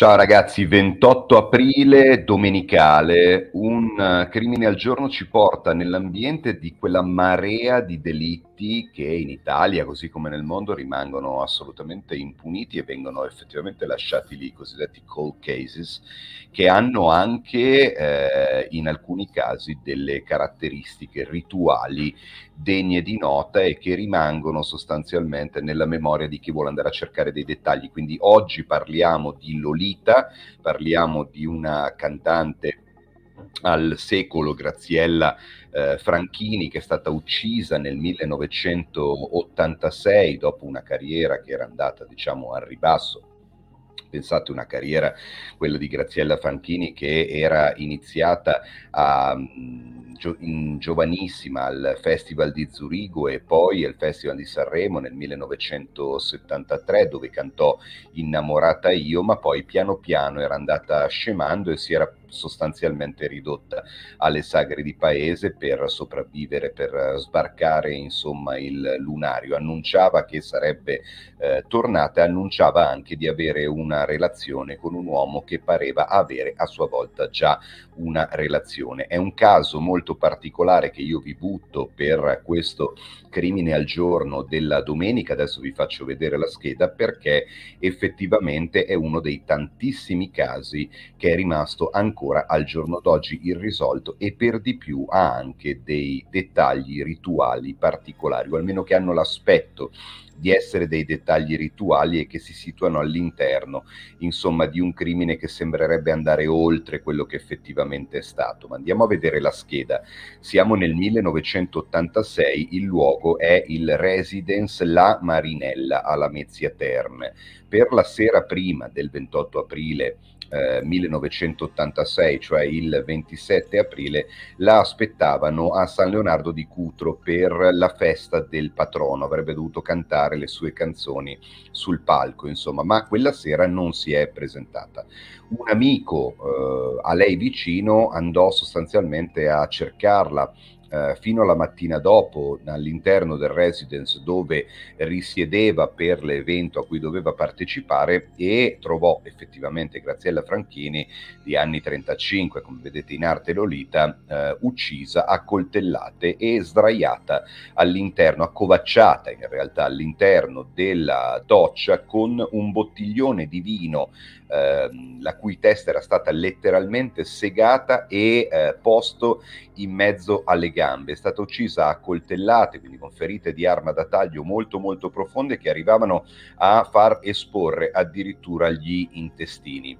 Ciao ragazzi, 28 aprile, domenicale, un eh, crimine al giorno ci porta nell'ambiente di quella marea di delitti che in Italia, così come nel mondo, rimangono assolutamente impuniti e vengono effettivamente lasciati lì, i cosiddetti cold cases, che hanno anche eh, in alcuni casi delle caratteristiche rituali degne di nota e che rimangono sostanzialmente nella memoria di chi vuole andare a cercare dei dettagli. Quindi oggi parliamo di Lolita vita, parliamo di una cantante al secolo Graziella eh, Franchini che è stata uccisa nel 1986 dopo una carriera che era andata diciamo al ribasso Pensate una carriera, quella di Graziella Fanchini, che era iniziata a, mm, in giovanissima al Festival di Zurigo e poi al Festival di Sanremo nel 1973, dove cantò Innamorata io, ma poi piano piano era andata scemando e si era sostanzialmente ridotta alle sagre di paese per sopravvivere, per eh, sbarcare insomma il lunario. Annunciava che sarebbe eh, tornata, annunciava anche di avere una relazione con un uomo che pareva avere a sua volta già una relazione. È un caso molto particolare che io vi butto per questo crimine al giorno della domenica, adesso vi faccio vedere la scheda perché effettivamente è uno dei tantissimi casi che è rimasto ancora ancora al giorno d'oggi irrisolto e per di più ha anche dei dettagli rituali particolari, o almeno che hanno l'aspetto di essere dei dettagli rituali e che si situano all'interno, insomma, di un crimine che sembrerebbe andare oltre quello che effettivamente è stato. Ma andiamo a vedere la scheda. Siamo nel 1986, il luogo è il Residence La Marinella alla Mezzia Terme. Per la sera prima del 28 aprile 1986, eh, cioè il 27 aprile, la aspettavano a San Leonardo di Cutro per la festa del patrono, avrebbe dovuto cantare le sue canzoni sul palco, insomma, ma quella sera non si è presentata. Un amico eh, a lei vicino andò sostanzialmente a cercarla eh, fino alla mattina dopo all'interno del residence dove risiedeva per l'evento a cui doveva partecipare e trovò effettivamente Graziella Franchini di anni 35, come vedete in arte Lolita, eh, uccisa a coltellate e sdraiata all'interno, accovacciata in realtà all'interno della doccia con un bottiglione di vino eh, la cui testa era stata letteralmente segata e eh, posto in mezzo alle gambe, è stata uccisa a coltellate, quindi con ferite di arma da taglio molto molto profonde che arrivavano a far esporre addirittura gli intestini.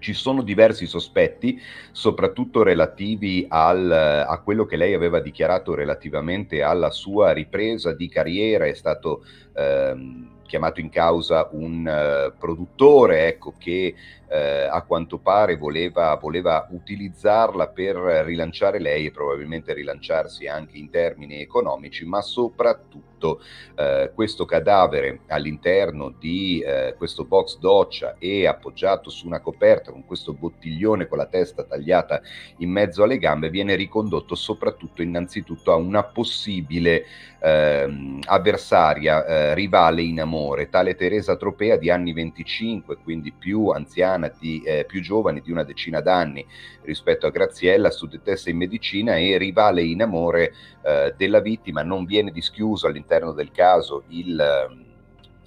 Ci sono diversi sospetti, soprattutto relativi al, a quello che lei aveva dichiarato relativamente alla sua ripresa di carriera, è stato... Ehm, chiamato in causa un eh, produttore ecco, che eh, a quanto pare voleva, voleva, utilizzarla per rilanciare lei e probabilmente rilanciarsi anche in termini economici, ma soprattutto eh, questo cadavere all'interno di eh, questo box doccia e appoggiato su una coperta con questo bottiglione con la testa tagliata in mezzo alle gambe viene ricondotto soprattutto innanzitutto a una possibile ehm, avversaria eh, rivale in amore amore. Tale Teresa Tropea di anni 25, quindi più anziana, di, eh, più giovane di una decina d'anni rispetto a Graziella, studentessa in medicina e rivale in amore eh, della vittima, non viene dischiuso all'interno del caso il ehm,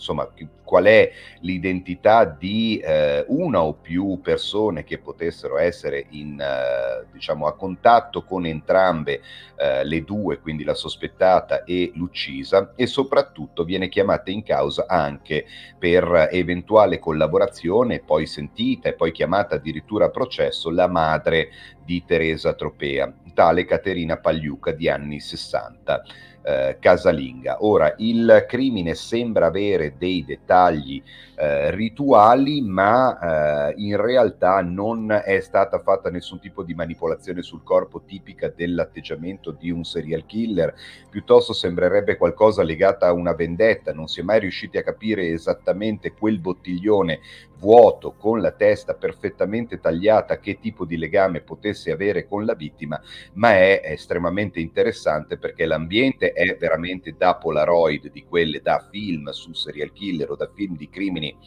insomma, qual è l'identità di eh, una o più persone che potessero essere in, eh, diciamo, a contatto con entrambe eh, le due, quindi la sospettata e l'uccisa, e soprattutto viene chiamata in causa anche per eventuale collaborazione, poi sentita e poi chiamata addirittura a processo, la madre di Teresa Tropea, tale Caterina Pagliuca di anni 60. Eh, casalinga. Ora, il crimine sembra avere dei dettagli eh, rituali, ma eh, in realtà non è stata fatta nessun tipo di manipolazione sul corpo tipica dell'atteggiamento di un serial killer, piuttosto sembrerebbe qualcosa legato a una vendetta, non si è mai riusciti a capire esattamente quel bottiglione vuoto, con la testa perfettamente tagliata, che tipo di legame potesse avere con la vittima, ma è estremamente interessante perché l'ambiente è veramente da Polaroid, di quelle da film su serial killer o da film di crimini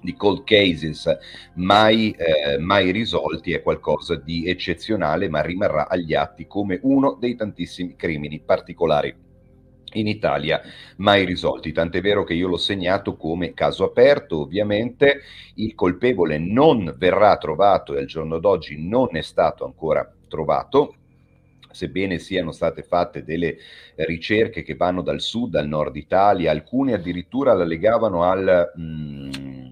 di cold cases mai, eh, mai, risolti è qualcosa di eccezionale, ma rimarrà agli atti come uno dei tantissimi crimini particolari in Italia mai risolti. Tant'è vero che io l'ho segnato come caso aperto, ovviamente il colpevole non verrà trovato e al giorno d'oggi non è stato ancora trovato, sebbene siano state fatte delle ricerche che vanno dal sud al nord Italia, alcune addirittura la legavano al, mh, mm,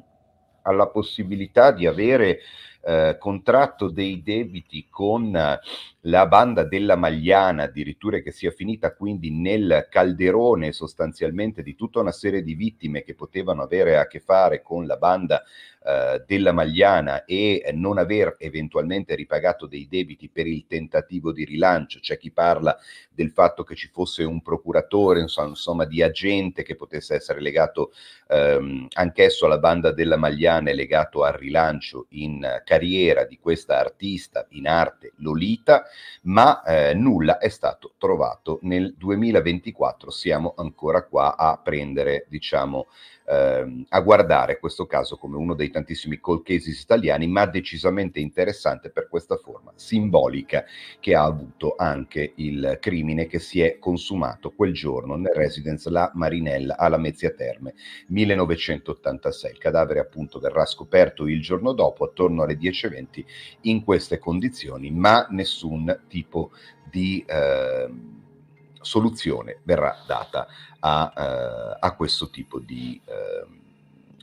alla possibilità di avere eh, contratto dei debiti con eh, la banda della Magliana, addirittura che sia finita quindi nel calderone sostanzialmente di tutta una serie di vittime che potevano avere a che fare con la banda eh, della Magliana e non aver eventualmente ripagato dei debiti per il tentativo di rilancio. C'è chi parla del fatto che ci fosse un procuratore, insomma, di agente che potesse essere legato ehm, anch'esso alla banda della Magliana e legato al rilancio in eh, carriera di questa artista in arte Lolita, ma eh, nulla è stato trovato. Nel 2024 siamo ancora qua a prendere, diciamo, eh, a guardare questo caso come uno dei tantissimi cold cases italiani, ma decisamente interessante per questa forma simbolica che ha avuto anche il crimine che si è consumato quel giorno nel residence La Marinella alla Mezzia Terme 1986. Il cadavere appunto verrà scoperto il giorno dopo attorno alle 10.20 in queste condizioni, ma nessun tipo di... Eh, soluzione verrà data a, eh, a questo tipo di, ehm,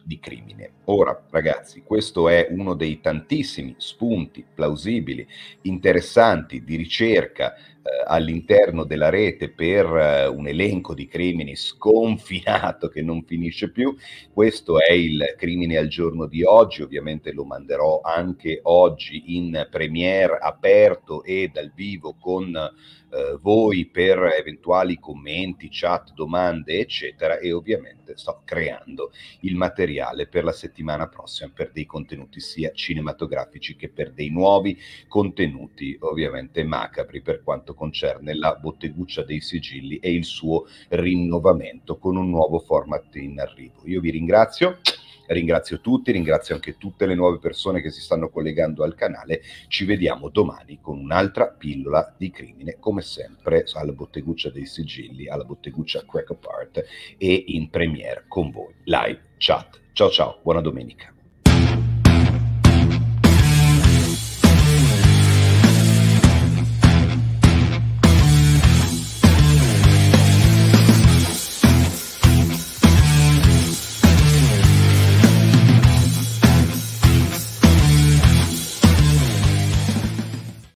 di crimine. Ora, ragazzi, questo è uno dei tantissimi spunti plausibili, interessanti, di ricerca eh, all'interno della rete per eh, un elenco di crimini sconfinato che non finisce più. Questo è il crimine al giorno di oggi, ovviamente lo manderò anche oggi in premiere aperto e dal vivo con eh, voi per eventuali commenti, chat, domande, eccetera e ovviamente sto creando il materiale per la settimana prossima per dei contenuti sia cinematografici che per dei nuovi contenuti ovviamente macabri per quanto concerne la botteguccia dei sigilli e il suo rinnovamento con un nuovo format in arrivo. Io vi ringrazio ringrazio tutti, ringrazio anche tutte le nuove persone che si stanno collegando al canale. Ci vediamo domani con un'altra pillola di crimine, come sempre alla botteguccia dei sigilli, alla botteguccia Crack Apart e in premiere con voi live chat. Ciao ciao, buona domenica.